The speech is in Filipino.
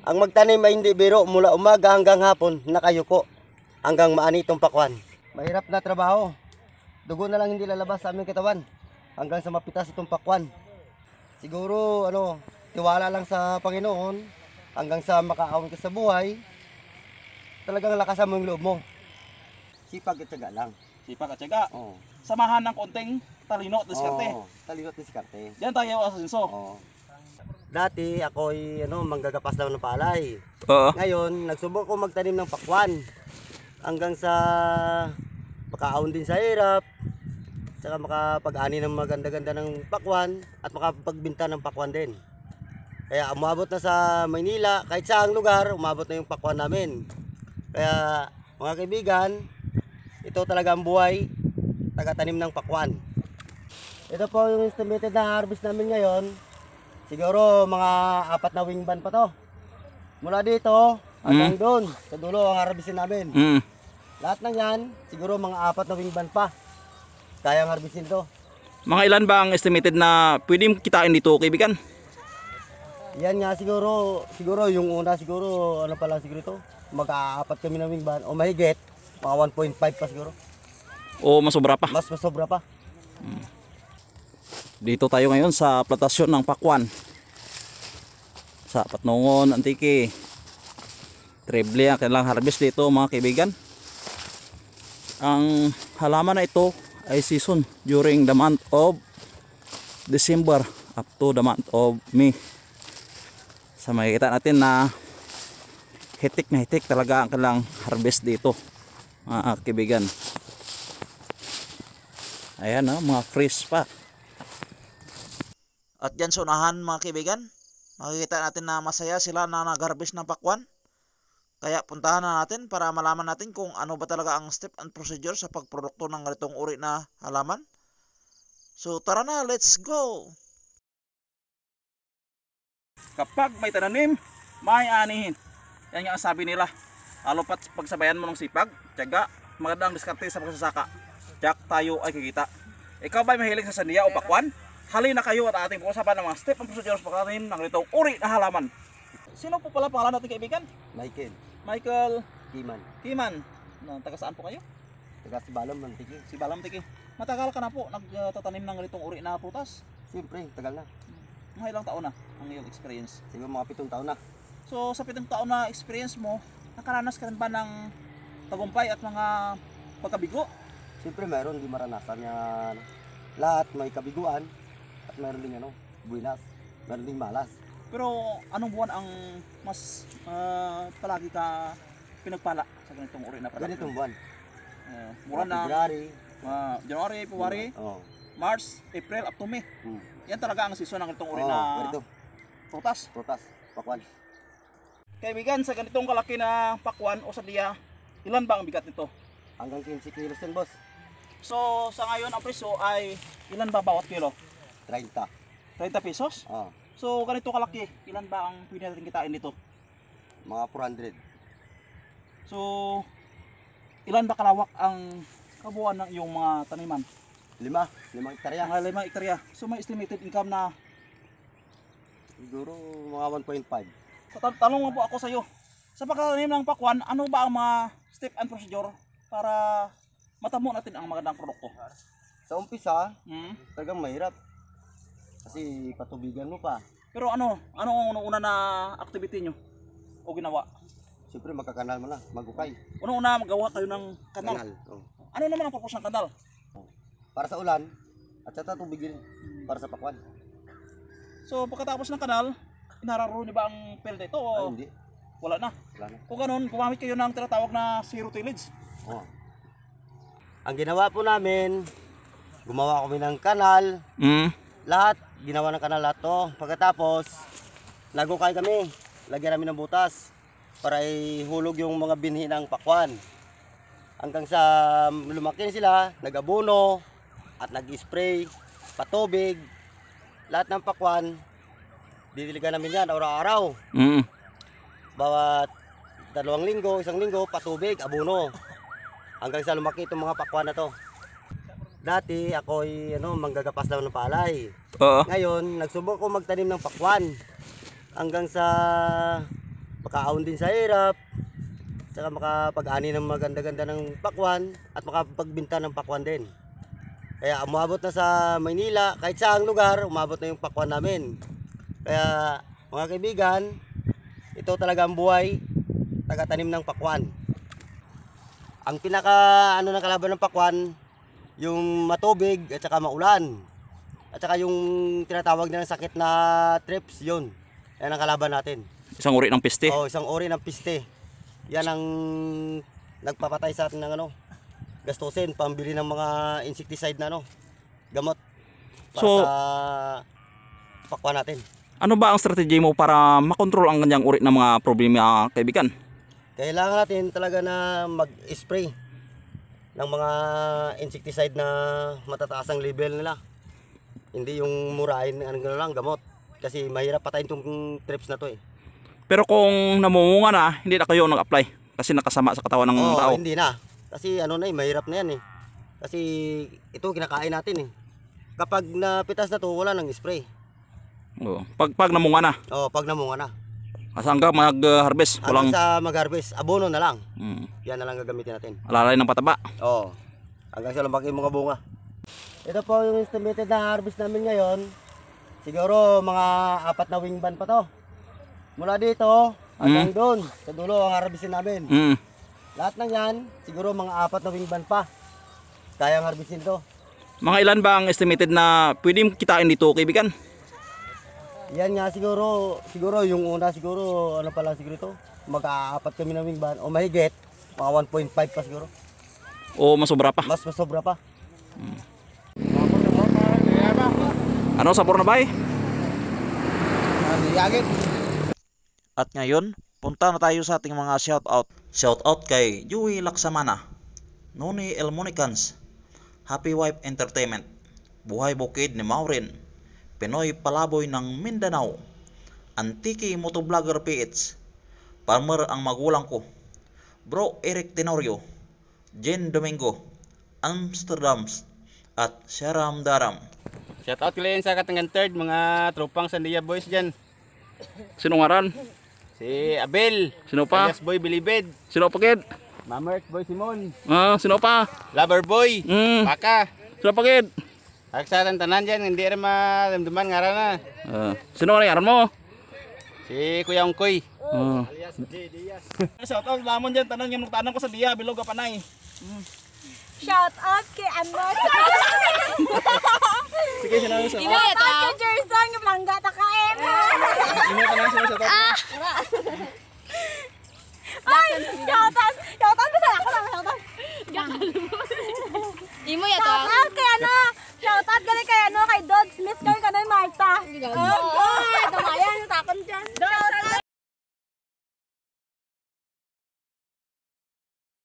Ang magtanim ay hindi biro mula umaga hanggang hapon nakayuko hanggang maanitong pakwan. Mahirap na trabaho. Dugo na lang hindi lalabas sa aming katawan hanggang sa mapitas itong pakwan. Siguro ano, tiwala lang sa Panginoon hanggang sa makaahon ka sa buhay. Talagang lakasan mo yung loob mo. Sipag at tiyaga lang. Sipag at tiyaga. Oo. Samahan ng konting talino at diskarte. Oo, talino at diskarte. Yan tayo asenso. Oo. Dati ako ay ano, manggagapas lang ng palay. Oo. Ngayon, nagsubok ko magtanim ng pakwan. Hanggang sa makaaon din sa hirap. Tsaka makapag-ani ng maganda-ganda ng pakwan at makapagbinta ng pakwan din. Kaya umabot na sa Maynila, kahit saang lugar, umabot na yung pakwan namin. Kaya mga kaibigan, ito talaga ang buhay, taga-tanim ng pakwan. Ito po yung estimated na harvest namin ngayon, Siguro mga apat na wing wingban pa to. Mula dito hanggang mm. doon sa dulo ang harbisin namin. Mm. Lahat ng yan, siguro mga apat na wing wingban pa. Kaya ang harbisin to. Mga ilan ba ang estimated na pwedeng kitain dito, kaibigan? Yan nga siguro, siguro yung una siguro ano pala siguro to. Mag-aapat kami wing wingban o mahigit, mga 1.5 pa siguro. O masobra pa? Mas masobra pa. Mm. Dito tayo ngayon sa plantasyon ng pakwan. Sa Patnungon, Antiki. Treble ang kanilang harvest dito mga kaibigan. Ang halaman na ito ay season during the month of December up to the month of May. Sa makikita natin na hitik na hitik talaga ang kanilang harvest dito mga kaibigan. Ayan na, ah, mga fresh pa. At dyan sa unahan mga kaibigan, makikita natin na masaya sila na nag-harvest ng pakwan. Kaya puntahan na natin para malaman natin kung ano ba talaga ang step and procedure sa pagprodukto ng ganitong uri na halaman. So tara na, let's go! Kapag may tananim, may anihin. Yan ang sabi nila. Lalo pat pagsabayan mo ng sipag, tiyaga, maganda ang diskarte sa pagsasaka. Jack, tayo ay kikita. Ikaw ba mahilig sa sandiya o pakwan? halina kayo at ating pag-usapan ng mga step and procedures pagdating ng nitong uri na halaman. Sino po pala pangalan natin kaibigan? Michael. Michael Kiman. Kiman. No, taga saan po kayo? Taga Sibalom ng Tiki. Sibalom Tiki. Matagal ka na po nagtatanim ng ganitong uri na prutas? Siyempre, tagal na. Mga ilang taon na ang iyong experience? Siguro mga pitong taon na. So sa pitong taon na experience mo, nakaranas ka rin ba ng tagumpay at mga pagkabigo? Siyempre meron, di maranasan yan. lahat may kabiguan at meron ding ano, buwinas. Meron ding malas. Pero anong buwan ang mas ah, palagi ka pinagpala sa ganitong uri na pala? Ganitong buwan. Uh, mura na February. ah, January, February, Oo. March, April, up to May. Hmm. Yan talaga ang season ng ganitong uri Oo, na ganito. prutas. Prutas. Pakwan. Kaibigan, sa ganitong kalaki na pakwan o sadya, ilan ba ang bigat nito? Hanggang 15 kilos din, boss. So, sa ngayon ang presyo ay ilan ba bawat kilo? 30. 30 pesos? Oo. Oh. So, ganito kalaki, ilan ba ang pwede natin kitain dito? Mga 400. So, ilan ba kalawak ang kabuuan ng iyong mga taniman? Lima. Limang hektarya. Mga limang hektarya. So, may estimated income na? Siguro mga 1.5. So, tan tanong po ako sa iyo. Sa pagtatanim ng pakwan, ano ba ang mga step and procedure para matamo natin ang magandang produkto? Sa umpisa, hmm? talagang mahirap kasi patubigan mo pa. Pero ano, ano ang una na activity nyo? O ginawa? Siyempre magkakanal mo lang, magukay. unang una magawa kayo ng kanal? Kanal, oh. Ano naman ang purpose ng kanal? Para sa ulan, at saka tubigin para sa pakwan. So pagkatapos ng kanal, inararo niyo ba ang pelda ito? O... Ay, ah, hindi. Wala na. Wala na. Kung ganun, gumamit kayo ng tinatawag na zero tillage. Oh. Ang ginawa po namin, gumawa kami ng kanal. Mm lahat ginawa ng kanal lahat to pagkatapos nagukay kami lagyan namin ng butas para ihulog yung mga binhi ng pakwan hanggang sa lumaki sila nagabono at nag-spray patubig lahat ng pakwan didiligan namin yan araw-araw mm. bawat dalawang linggo isang linggo patubig abono hanggang sa lumaki itong mga pakwan na to Dati ako ay ano, manggagapas lang ng palay. Oo. Ngayon, nagsubok ko magtanim ng pakwan. Hanggang sa makaaon din sa hirap. Saka makapag-ani ng maganda-ganda ng pakwan at makapagbinta ng pakwan din. Kaya umabot na sa Maynila, kahit saang lugar, umabot na yung pakwan namin. Kaya mga kaibigan, ito talaga ang buhay, taga-tanim ng pakwan. Ang pinaka ano ng kalaban ng pakwan, yung matubig at saka maulan. At saka yung tinatawag na sakit na trips, yun. Yan ang kalaban natin. Isang uri ng piste? oh isang uri ng piste. Yan ang nagpapatay sa atin ng ano, gastusin, pambili ng mga insecticide na ano, gamot. Para so, sa pakwa natin. Ano ba ang strategy mo para makontrol ang kanyang uri ng mga problema, kaibigan? Kailangan natin talaga na mag-spray ng mga insecticide na matataas ang level nila. Hindi yung murahin, ano lang, gamot. Kasi mahirap patayin tong trips na to eh. Pero kung namumunga na, hindi na kayo nag-apply kasi nakasama sa katawan ng Oo, tao. hindi na. Kasi ano na eh, mahirap na yan eh. Kasi ito kinakain natin eh. Kapag napitas na to, wala nang spray. Oo. Pag, pag namunga na. Oo, pag namunga na. Asa mag-harvest? Walang... Hanggang sa mag-harvest, abono na lang. Mm. Yan na lang gagamitin natin. Alalay ng pataba? Oo. Hanggang sa lumaki mga bunga. Ito po yung estimated na harvest namin ngayon. Siguro mga apat na wing ban pa to. Mula dito, hanggang mm. doon, sa dulo ang harvestin namin. Mm. Lahat ng yan, siguro mga apat na wing ban pa. Kayang harvestin to. Mga ilan ba ang estimated na pwedeng kitain dito, kaibigan? Yan nga siguro, siguro yung una siguro, ano pala siguro ito, mag-aapat kami ng wingban o mahigit, mga 1.5 pa siguro. O masobra pa? Mas masobra pa. Hmm. Ano sa na bay? Eh? Ano, At ngayon, punta na tayo sa ating mga shoutout. Shoutout kay Yui Laksamana, Noni Elmonicans, Happy Wife Entertainment, Buhay Bukid ni Maurin, Pinoy Palaboy ng Mindanao. Antiki Motovlogger PH. Palmer ang magulang ko. Bro Eric Tenorio. Jen Domingo. Amsterdams. At Sharam Daram. Shout out kila sa Katangan Third mga tropang Sandia Boys dyan. Sinong aran? Si Abel. Sino pa? Alias Boy Bilibed. Sino pa kid? Mamerk Boy Simon. Ah, sino pa? Lover Boy. Mm. Paka. Sino pa kid? dan tenan jen ngendi mah teman teman Heeh. Sino mari ngaran mo? Si Kuyang Kuy. Eh. Alias Shout out lamun jen tenan yang tanam ko sedia bilog ka panay. Hmm. Shout out ke Anmos. Sige sino sa. ya. ta Jerson ke ta ka sino shout out. Ah. Ay, shout out. Shout out lah. 有